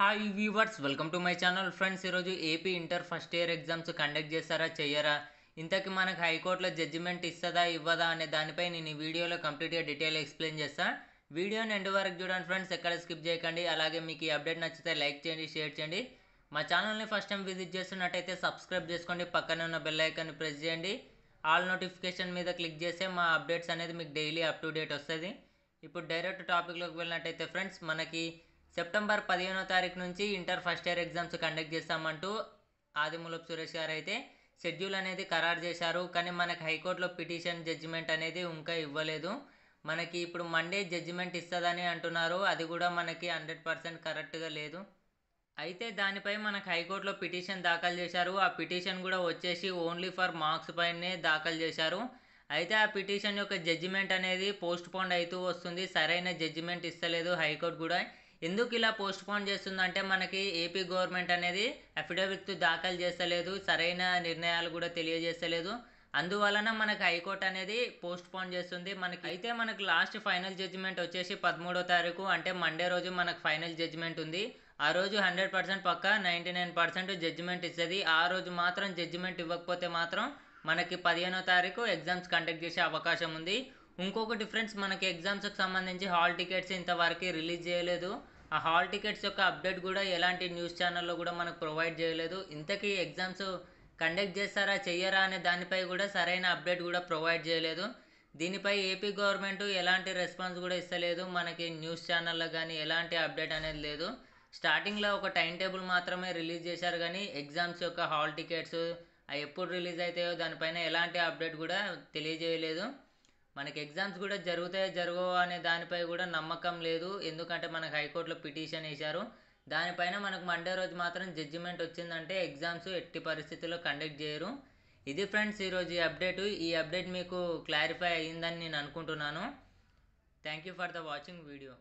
hi viewers welcome to my channel friends ఈరోజు AP inter first year exams conduct చేస్తారా చేయరా ఇంతకీ మనకు హైకోర్టులో జడ్జిమెంట్ ఇస్తుందా ఇవ్వదా అనే దానిపై నేను ఈ వీడియోలో కంప్లీట్గా డీటెయిల్ ఎక్స్ప్లెయిన్ చేస్తాను వీడియోని ఎండ్ వరకు చూడండి ఫ్రెండ్స్ ఎక్కడ స్కిప్ చేయకండి అలాగే మీకు ఈ అప్డేట్ నచ్చితే లైక్ చేయండి షేర్ చేయండి మా ఛానల్ని ఫస్ట్ టైం విజిట్ చేస్తున్నట్టయితే సబ్స్క్రైబ్ చేసుకోండి పక్కనే ఉన్న బెల్ ఐకాన్ని ప్రెస్ చేయండి ఆల్ నోటిఫికేషన్ మీద క్లిక్ చేస్తే మా అప్డేట్స్ అనేది మీకు డైలీ అప్ టు డేట్ వస్తుంది ఇప్పుడు డైరెక్ట్ టాపిక్లోకి వెళ్ళినట్టయితే ఫ్రెండ్స్ మనకి సెప్టెంబర్ పదిహేనో తారీఖు నుంచి inter first year exams conduct చేస్తామంటూ ఆదిమూలపు సురేష్ గారు అయితే షెడ్యూల్ అనేది ఖరారు చేశారు కానీ మనకు హైకోర్టులో పిటిషన్ జడ్జిమెంట్ అనేది ఇంకా ఇవ్వలేదు మనకి ఇప్పుడు మండే జడ్జిమెంట్ ఇస్తుందని అంటున్నారు అది కూడా మనకి హండ్రెడ్ పర్సెంట్ కరెక్ట్గా లేదు అయితే దానిపై మనకు హైకోర్టులో పిటిషన్ దాఖలు చేశారు ఆ పిటిషన్ కూడా వచ్చేసి ఓన్లీ ఫర్ మార్క్స్ పైనే దాఖలు చేశారు అయితే ఆ పిటిషన్ యొక్క జడ్జిమెంట్ అనేది పోస్ట్ పోండ్ అవుతూ వస్తుంది సరైన జడ్జిమెంట్ ఇస్తలేదు హైకోర్టు కూడా ఎందుకు ఇలా పోస్ట్ పోన్ చేస్తుందంటే మనకి ఏపీ గవర్నమెంట్ అనేది అఫిడవిట్ దాఖలు చేస్తలేదు సరైన నిర్ణయాలు కూడా తెలియజేస్తలేదు అందువలన మనకు హైకోర్టు అనేది పోస్ట్ పోన్ చేస్తుంది మనకి అయితే మనకు లాస్ట్ ఫైనల్ జడ్జిమెంట్ వచ్చేసి పదమూడో తారీఖు అంటే మండే రోజు మనకు ఫైనల్ జడ్జిమెంట్ ఉంది ఆ రోజు హండ్రెడ్ పర్సెంట్ పక్క నైంటీ నైన్ పర్సెంట్ జడ్జిమెంట్ ఇస్తుంది ఆ రోజు మాత్రం జడ్జిమెంట్ ఇవ్వకపోతే మాత్రం మనకి పదిహేనో తారీఖు ఎగ్జామ్స్ కండక్ట్ చేసే అవకాశం ఉంది ఇంకొక డిఫరెన్స్ మనకి ఎగ్జామ్స్కి సంబంధించి హాల్ టికెట్స్ ఇంతవరకు రిలీజ్ చేయలేదు ఆ హాల్ టికెట్స్ యొక్క అప్డేట్ కూడా ఎలాంటి న్యూస్ ఛానల్లో కూడా మనకు ప్రొవైడ్ చేయలేదు ఇంతకీ ఎగ్జామ్స్ కండక్ట్ చేస్తారా చెయ్యరా అనే దానిపై కూడా సరైన అప్డేట్ కూడా ప్రొవైడ్ చేయలేదు దీనిపై ఏపీ గవర్నమెంట్ ఎలాంటి రెస్పాన్స్ కూడా ఇస్తలేదు మనకి న్యూస్ ఛానల్లో కానీ ఎలాంటి అప్డేట్ అనేది లేదు స్టార్టింగ్లో ఒక టైం టేబుల్ మాత్రమే రిలీజ్ చేశారు కానీ ఎగ్జామ్స్ యొక్క హాల్ టికెట్స్ ఎప్పుడు రిలీజ్ అవుతాయో దానిపైన ఎలాంటి అప్డేట్ కూడా తెలియజేయలేదు మనకి ఎగ్జామ్స్ కూడా జరుగుతాయో జరగవు అనే దానిపై కూడా నమ్మకం లేదు ఎందుకంటే మనకు హైకోర్టులో పిటిషన్ వేశారు దానిపైన మనకు మండే రోజు మాత్రం జడ్జిమెంట్ వచ్చిందంటే ఎగ్జామ్స్ ఎట్టి పరిస్థితుల్లో కండక్ట్ చేయరు ఇది ఫ్రెండ్స్ ఈరోజు ఈ అప్డేటు ఈ అప్డేట్ మీకు క్లారిఫై అయ్యిందని నేను అనుకుంటున్నాను thank you for the watching video